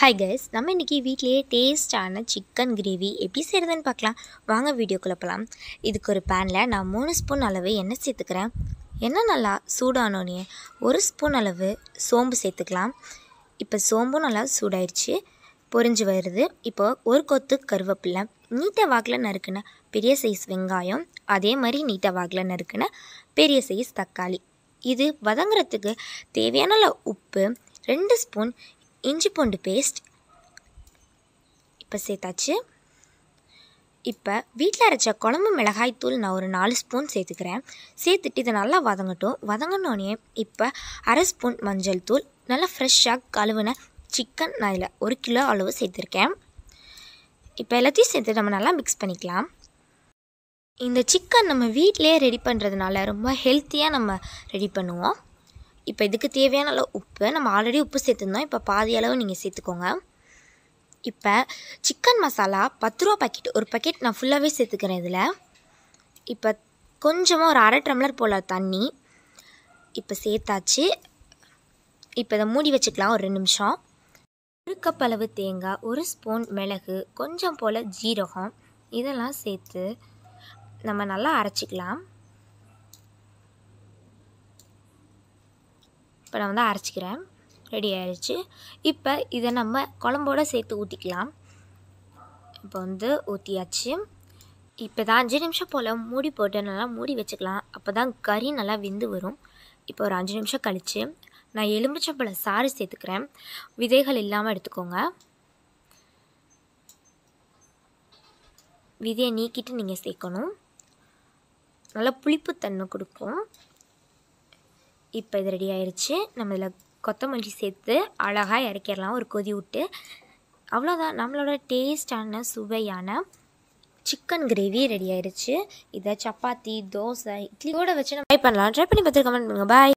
hi guys நம்ம இன்றைக்கி வீட்லேயே டேஸ்டான சிக்கன் கிரேவி எப்படி செய்கிறதுன்னு பார்க்கலாம் வாங்க வீடியோ குழப்பலாம் இதுக்கு ஒரு பேனில் நான் மூணு ஸ்பூன் அளவு எண்ணெய் சேர்த்துக்கிறேன் எண்ணெய் நல்லா சூடானோனே ஒரு ஸ்பூன் அளவு சோம்பு சேர்த்துக்கலாம் இப்போ சோம்பும் நல்லா சூடாயிடுச்சு பொறிஞ்சு வருது இப்போ ஒரு கொத்து கருவேப்பில்லை நீட்டாக வாக்கில் நறுக்குன பெரிய சைஸ் வெங்காயம் அதே மாதிரி நீட்டாக வாக்கில் நறுக்குன பெரிய சைஸ் தக்காளி இது வதங்குறதுக்கு தேவையான உப்பு ரெண்டு ஸ்பூன் இஞ்சி பூண்டு பேஸ்ட் இப்போ சேர்த்தாச்சு இப்போ வீட்டில் அரைச்ச குழம்பு மிளகாய் தூள் நான் ஒரு நாலு ஸ்பூன் சேர்த்துக்கிறேன் சேர்த்துட்டு இதை நல்லா வதங்கட்டும் வதங்கினோடனே இப்போ அரை ஸ்பூன் மஞ்சள் தூள் நல்லா ஃப்ரெஷ்ஷாக கழுவின சிக்கன் நான் இதில் ஒரு கிலோ அளவு சேர்த்துருக்கேன் இப்போ எல்லாத்தையும் சேர்த்து நம்ம நல்லா மிக்ஸ் பண்ணிக்கலாம் இந்த சிக்கன் நம்ம வீட்டிலே ரெடி பண்ணுறதுனால ரொம்ப ஹெல்த்தியாக நம்ம ரெடி பண்ணுவோம் இப்போ இதுக்கு தேவையான அளவு உப்பு நம்ம ஆல்ரெடி உப்பு சேர்த்துருந்தோம் இப்போ பாதி அளவு நீங்கள் சேர்த்துக்கோங்க இப்போ சிக்கன் மசாலா பத்து ரூபா பாக்கெட் ஒரு பாக்கெட் நான் ஃபுல்லாகவே சேர்த்துக்கிறேன் இதில் இப்போ கொஞ்சமாக ஒரு அரை டம்ளர் போல் தண்ணி இப்போ சேர்த்தாச்சு இப்போ இதை மூடி வச்சுக்கலாம் ஒரு ரெண்டு நிமிஷம் ஒரு கப் அளவு தேங்காய் ஒரு ஸ்பூன் மிளகு கொஞ்சம் போல் ஜீரகம் இதெல்லாம் சேர்த்து நம்ம நல்லா அரைச்சிக்கலாம் இப்போ நான் வந்து அரைச்சிக்கிறேன் ரெடி ஆயிடுச்சு இப்போ இதை நம்ம குழம்போடு சேர்த்து ஊற்றிக்கலாம் இப்போ வந்து ஊற்றியாச்சு இப்போ தான் அஞ்சு நிமிஷம் போல் மூடி போட்டு நல்லா மூடி வச்சுக்கலாம் அப்போ தான் கறி நல்லா விந்து வரும் இப்போ ஒரு அஞ்சு நிமிஷம் கழித்து நான் எலும்பிச்சம்பழ சாறு சேர்த்துக்கிறேன் விதைகள் இல்லாமல் எடுத்துக்கோங்க விதையை நீக்கிட்டு நீங்கள் சேர்க்கணும் நல்லா புளிப்பு தன்மை கொடுக்கும் இப்போ இது ரெடி ஆயிடுச்சு நம்ம இதில் கொத்தமல்லி சேர்த்து அழகாக இறக்கிடலாம் ஒரு கொதி விட்டு அவ்வளோதான் நம்மளோட டேஸ்டான சுவையான சிக்கன் கிரேவி ரெடி ஆயிடுச்சு இதை சப்பாத்தி தோசை இட்லியோட வச்சு நம்ம ட்ரை பண்ணலாம் ட்ரை பண்ணி பார்த்துருக்கோம் பாய்